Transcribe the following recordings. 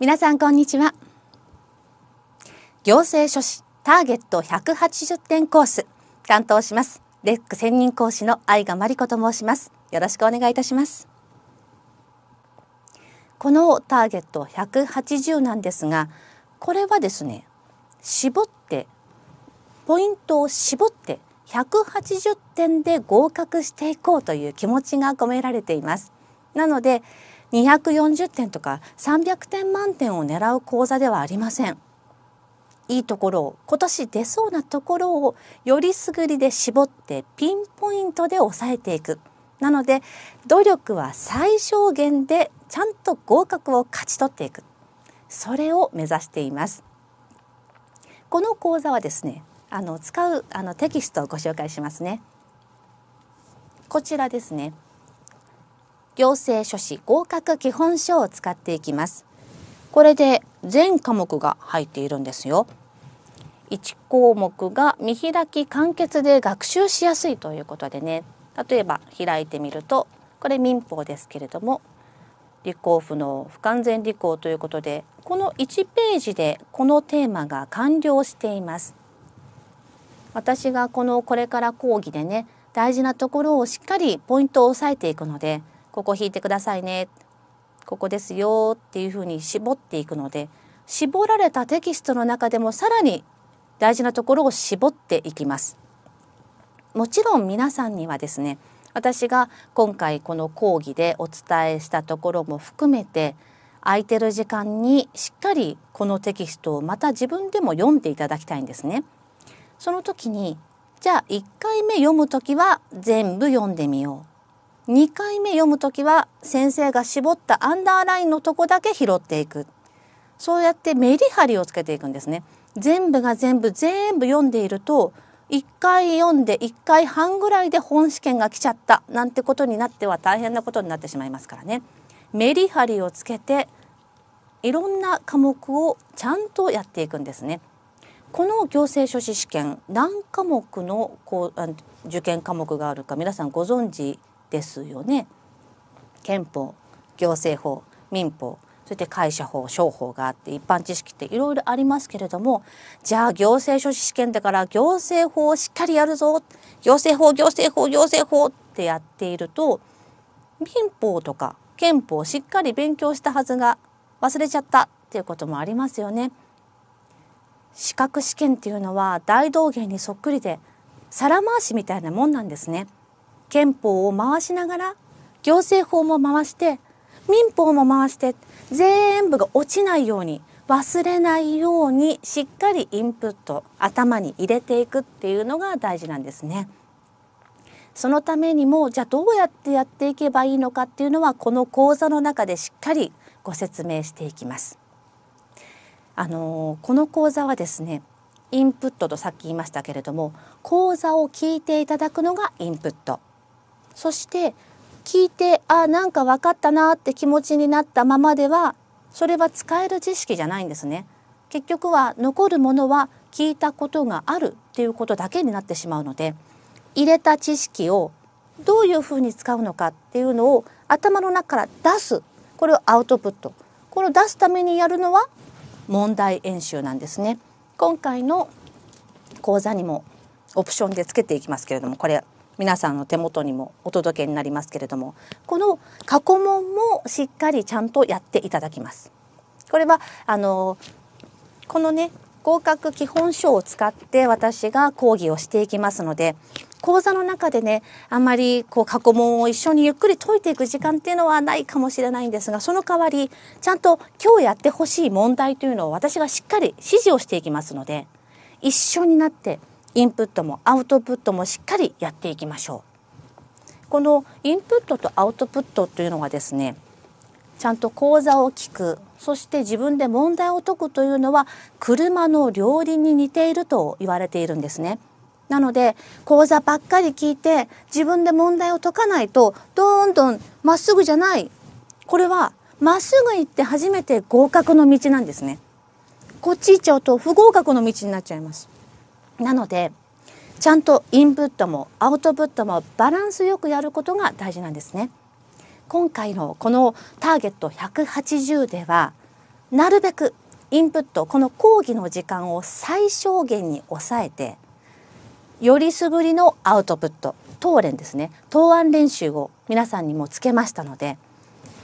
皆さんこんにちは行政書士ターゲット180点コース担当しますレック専任講師の愛賀真理子と申しますよろしくお願いいたしますこのターゲット180なんですがこれはですね絞ってポイントを絞って180点で合格していこうという気持ちが込められていますなので240点とか300点満点を狙う講座ではありません。いいところを今年出そうなところをよりすぐりで絞ってピンポイントで抑えていく。なので努力は最小限でちゃんと合格を勝ち取っていく。それを目指しています。この講座はですね、あの使うあのテキストをご紹介しますね。こちらですね。行政書士合格基本書を使っていきますこれで全科目が入っているんですよ1項目が見開き簡潔で学習しやすいということでね例えば開いてみるとこれ民法ですけれども立候補の不完全履行ということでこの1ページでこのテーマが完了しています私がこのこれから講義でね大事なところをしっかりポイントを押さえていくのでここ引いてくださいねここですよっていうふうに絞っていくので絞られたテキストの中でもさらに大事なところを絞っていきます。もちろん皆さんにはですね私が今回この講義でお伝えしたところも含めて空いてる時間にしっかりこのテキストをまた自分でも読んでいただきたいんですね。その時にじゃあ1回目読む時は全部読んでみよう2回目読む時は先生が絞ったアンダーラインのとこだけ拾っていくそうやってメリハリをつけていくんですね。全部が全部全部読んでいると1回読んで1回半ぐらいで本試験が来ちゃったなんてことになっては大変なことになってしまいますからね。メリハリをつけていろんな科目をちゃんとやっていくんですね。この行政書士試験何科目のこう受験科目があるか皆さんご存知ですよね。憲法行政法民法そして会社法商法があって一般知識っていろいろありますけれどもじゃあ行政書士試験だから行政法をしっかりやるぞ行政法行政法行政法ってやっていると民法とか憲法をしっかり勉強したはずが忘れちゃったっていうこともありますよね。資格試験っていうのは大道芸にそっくりで皿回しみたいなもんなんですね。憲法を回しながら行政法も回して民法も回して全部が落ちないように忘れないようにしっかりインプット頭に入れていくっていうのが大事なんですね。そのためにもじゃあどうやってやっていけばいいのかっていうのはこの講座の中でしっかりご説明していきます。あのこの講座はですねインプットとさっき言いましたけれども講座を聞いていただくのがインプットそして聞いてあなんか分かったなって気持ちになったままではそれは使える知識じゃないんですね。結局は残るものは聞いたことがあるっていうことだけになってしまうので入れた知識をどういうふうに使うのかっていうのを頭の中から出すこれをアウトプットこれを出すためにやるのは問題演習なんですね今回の講座にもオプションでつけていきますけれどもこれ皆さんの手元にもお届けになりますけれどもこの過去問もしっかりちゃんとやっていただきます。これはあのこのね合格基本書を使って私が講義をしていきますので講座の中でねあんまりこう過去問を一緒にゆっくり解いていく時間っていうのはないかもしれないんですがその代わりちゃんと今日やってほしい問題というのを私がしっかり指示をしていきますので一緒になってインプットもアウトプットもしっかりやっていきましょうこのインプットとアウトプットというのがですねちゃんと講座を聞くそして自分で問題を解くというのは車の両輪に似ていると言われているんですね。なので講座ばっかり聞いて自分で問題を解かないとどんどんまっすぐじゃないこれはまっすぐ行って初めて合格の道なんですね。こっち行っちゃうと不合格の道になっちゃいます。なのでちゃんとインプットもアウトプットもバランスよくやることが大事なんですね。今回のこのターゲット180ではなるべくインプットこの講義の時間を最小限に抑えてよりすぐりのアウトプット答練ですね答案練習を皆さんにもつけましたので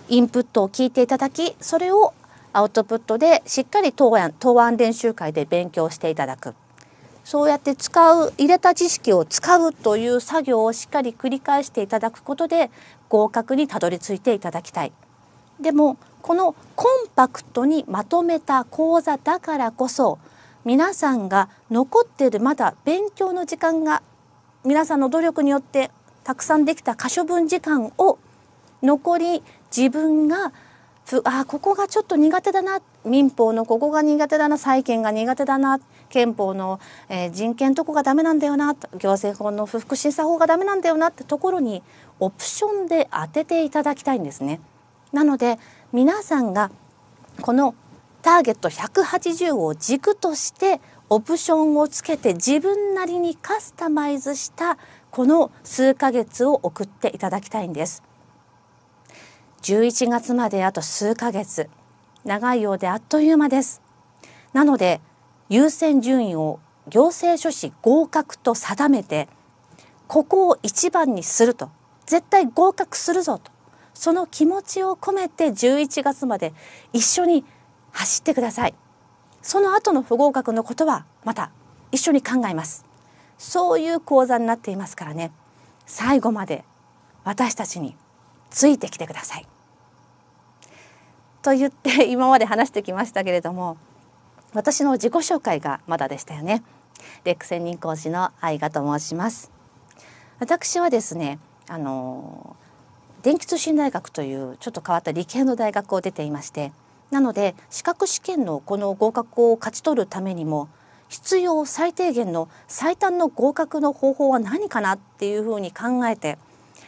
インプットを聞いていただきそれをアウトプットでしっかり答案答案練習会で勉強していただくそうやって使う入れた知識を使うという作業をしっかり繰り返していただくことで合格にたどり着いていただきたい。でもこのコンパクトにまとめた講座だからこそ皆さんが残っているまだ勉強の時間が皆さんの努力によってたくさんできた可処分時間を残り自分があここがちょっと苦手だな民法のここが苦手だな債権が苦手だな憲法の、えー、人権とこがダメなんだよな行政法の不服審査法がダメなんだよなってところにオプションで当てていただきたいんですね。なので皆さんがこのターゲット180を軸としてオプションをつけて自分なりにカスタマイズしたこの数ヶ月を送っていただきたいんです。11月まであと数ヶ月長いようであっという間ですなので優先順位を行政書士合格と定めてここを一番にすると絶対合格するぞとその気持ちを込めて11月まで一緒に走ってくださいその後の不合格のことはまた一緒に考えますそういう講座になっていますからね最後まで私たちについてきてください。と言って 今まで話してきましたけれども私の自己紹介がまだでしたよね。レック専任講師の愛がと申します私はですねあの電気通信大学というちょっと変わった理系の大学を出ていましてなので資格試験のこの合格を勝ち取るためにも必要最低限の最短の合格の方法は何かなっていうふうに考えて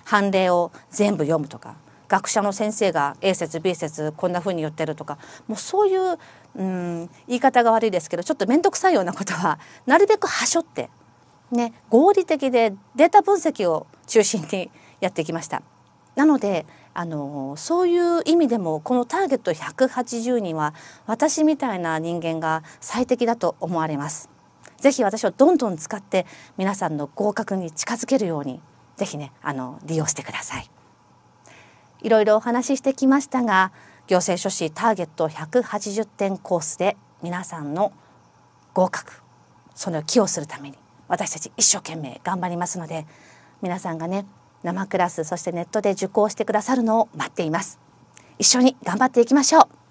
判例を全部読むとか学者の先生が A 説 B 説こんな風に言ってるとかもうそういううん言い方が悪いですけどちょっと面倒くさいようなことはなるべくはしょって、ね、合理的でデータ分析を中心にやってきました。なのであのそういう意味でもこのターゲット180人は私みたいな人間が最適だと思われます。ぜひ私をどんどん使って皆さんの合格に近づけるようにぜひねあの利用してください。いろいろお話ししてきましたが行政書士ターゲット180点コースで皆さんの合格その寄与するために私たち一生懸命頑張りますので皆さんがね生クラスそしてネットで受講してくださるのを待っています一緒に頑張っていきましょう